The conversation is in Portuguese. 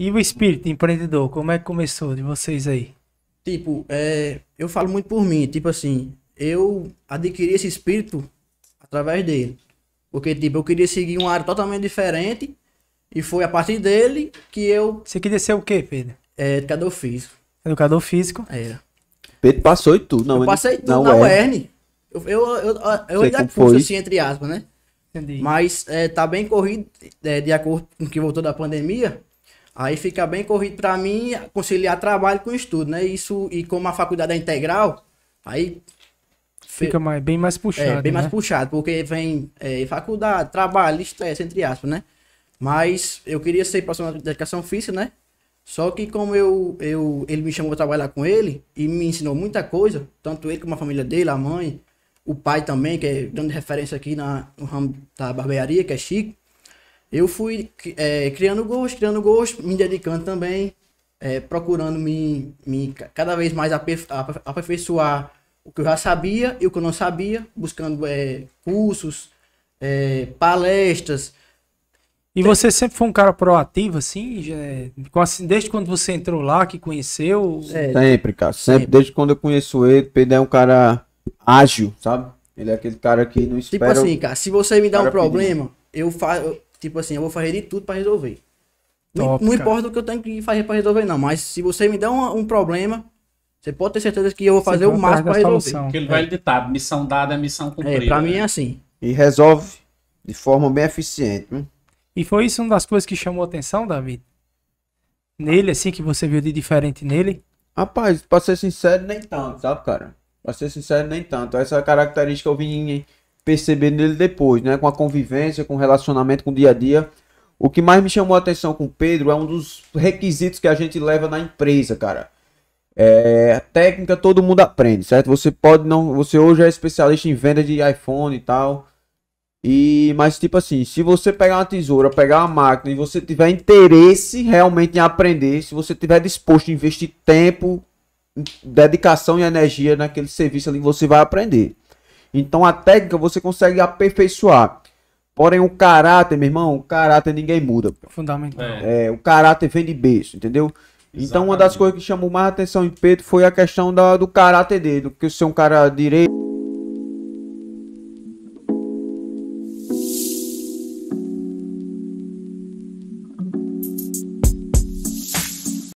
E o espírito empreendedor, como é que começou de vocês aí? Tipo, é, eu falo muito por mim, tipo assim, eu adquiri esse espírito através dele. Porque, tipo, eu queria seguir uma área totalmente diferente e foi a partir dele que eu... Você queria ser o quê, Pedro? É, educador físico. Educador físico? Era. Pedro passou e tudo, não Eu passei tudo não na é. UERN. Eu, eu, eu, eu ainda fui assim, entre aspas, né? Entendi. Mas é, tá bem corrido, é, de acordo com o que voltou da pandemia. Aí fica bem corrido para mim conciliar trabalho com estudo, né? Isso e como a faculdade é integral, aí fica mais, bem mais é, puxado. É, bem né? mais puxado, porque vem é, faculdade, trabalho, estresse, entre aspas, né? Mas eu queria ser profissional de educação física, né? Só que como eu, eu ele me chamou para trabalhar com ele e me ensinou muita coisa, tanto ele como a família dele, a mãe, o pai também, que é grande referência aqui na, no ramo da barbearia, que é Chico eu fui é, criando gosto, criando gosto, me dedicando também, é, procurando me, me cada vez mais aperfeiçoar o que eu já sabia e o que eu não sabia, buscando é, cursos, é, palestras. E você sempre foi um cara proativo, assim, já, desde quando você entrou lá, que conheceu? Sempre, cara, sempre, sempre. desde quando eu conheço ele, Pedro é um cara ágil, sabe? Ele é aquele cara que não tipo espera... Tipo assim, cara, se você me dá um problema, pedir. eu faço tipo assim, eu vou fazer de tudo para resolver. Top, não, não importa o que eu tenho que fazer para resolver, não. Mas se você me der um, um problema, você pode ter certeza que eu vou fazer o máximo para resolver. Solução. Aquele é. velho ditado, missão dada, é missão é, cumprida. É, para né? mim é assim. E resolve de forma bem eficiente. Hein? E foi isso uma das coisas que chamou a atenção, David? Nele, assim, que você viu de diferente nele? Rapaz, pra ser sincero, nem tanto, sabe, cara? Pra ser sincero, nem tanto. Essa é característica eu vim perceber nele depois, né? Com a convivência, com o relacionamento, com o dia a dia. O que mais me chamou a atenção com o Pedro é um dos requisitos que a gente leva na empresa, cara. É, técnica todo mundo aprende, certo? Você pode não, você hoje é especialista em venda de iPhone e tal. E mas tipo assim, se você pegar uma tesoura, pegar uma máquina e você tiver interesse realmente em aprender, se você tiver disposto a investir tempo, dedicação e energia naquele serviço ali, você vai aprender. Então a técnica você consegue aperfeiçoar. Porém, o caráter, meu irmão, o caráter ninguém muda. Fundamental. É. é. o caráter vem de berço, entendeu? Exatamente. Então, uma das coisas que chamou mais atenção em Pedro foi a questão da, do caráter dele, que ser um cara direito.